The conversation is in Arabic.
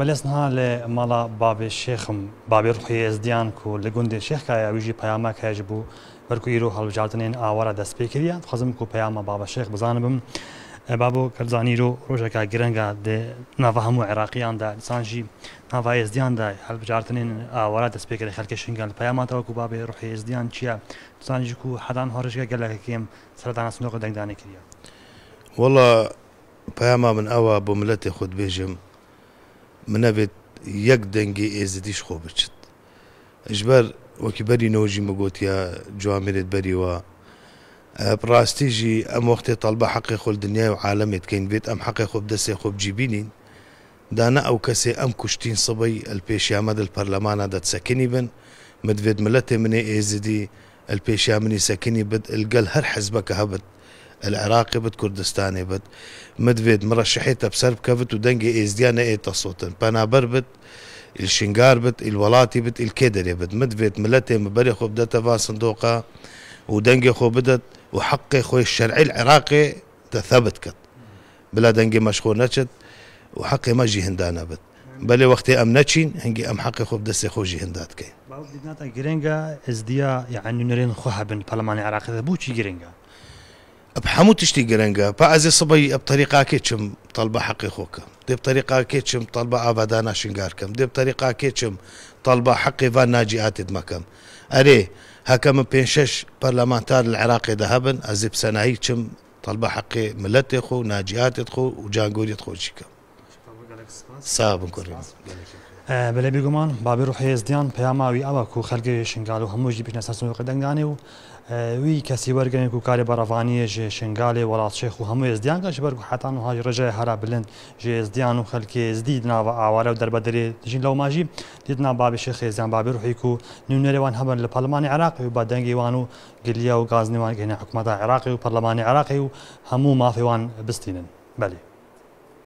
بەلێسنها لێ مەڵا بابێ شێخم بابێ ڕحی ئێزدیان و لە گوندێ شێخکایە ویژی پەیامە کەژ بوو بەرکویر و هەڵبجاتنێن ئاوارە دەستپێکردە خزم و پەیامە بابە شێخ بزانم بم بابۆ کەزانیر و ڕۆژێکا گرنگە ناوە هەموو عێراقییاندا سانژی ناوای ئێزدیاندا هەلبجارتنین ئاوارە دەستپێکری خەرکە شنگان پەیاماتەوەکو بابێ ڕحی ئێزدیان چییە سانژ و حەدان هەڕژگە گەلەکەم سەردانە سنۆقە دەنگدانێکریە. وڵە پەیاما من ئەوە بۆ ملەتی خودبێژم منەبێت یەک دەنگی ئێزدیش خۆ بچێت ژبەر وەکی بەری نەوەژی مەگوتیە جوامرێت بەریەوە ڕاستیژی ئەم وەختێ تەڵبە حەقی خۆل دنیای و عاالمێت کەین بێت ئەم حەقی خۆب دەسێ خۆب جیبینین دانا ئەو کەسێ ئەم کوشتین سبەی ئەلپێشیامەدل پەرلەمانە دەتسەکنی بن مدوێت ملەتێ منێ ئێزدی ئەلپێشیا منی سەکنی بد ئەلگەل هەر حەزبەکە هەبت العراقي بت كردستاني بت مدفيد مرشحيته بسرب بت ودنجي ايزديانا اي تصوتن بنابر بربت الشنجار بت الولاتي بت الكدري بت مدفيد ملتي مبري خو بدتا فا صندوقه ودنجي خو بدت وحقي خوي الشرعي العراقي تثبت كت بلا دنجي مشغول نشت وحقي ما جي هندانا بت بلي وقتي ام نتشين هنجي ام حقي خو بدسي خو جي هندات كي بدنا تا جرينجا ازديا يعني نرين خوها بن برلمان العراقي بوشي جرينجا بحمو تشتي گرنگا با صبي بطريقه كيتشم طلبه حقی خوکم دي بطريقه كيتشم طلبه آبادانا شنگار دي بطريقه كيتشم که چم طلبه حقی و ناجیاتت مکم اره هەکەمە پێشش پەرلەمانتار لە عراقی دەهبن ئەزیب سەنایی چم تەلبە حەقی ملەتێ خۆ و ناجیاتت خۆ و جانگۆریت سا بنکۆرێن بەلێ بیگومان بابی ڕحی هێزدیان پەیاماوی ئەوە و خەرگەی شنگال و هەمووجی پێنەساسن قەدەنگانێ و وی کسی کەسی کو و کارێ بەڕەوانیە ژێ شنگالێ وڵات شێخ و هەموو ێزدیان گەش بەرگ حتان و هاژ ڕژای هر بلند جه ژێزدیان و خەلکی زدی دناوە آواره و دەربە دەرێ دژین لەو ماژی دیدنا بابی شێخێزیان بابی ڕحیک و نوێرەوان هەبن لە پەلمانی عراقی و بە دەنگیوان و گلیە و گازنیوان گەێنە حکومەدا عراقی و پەرلەمانی عراقی و هەموو مافیوان بستینن بله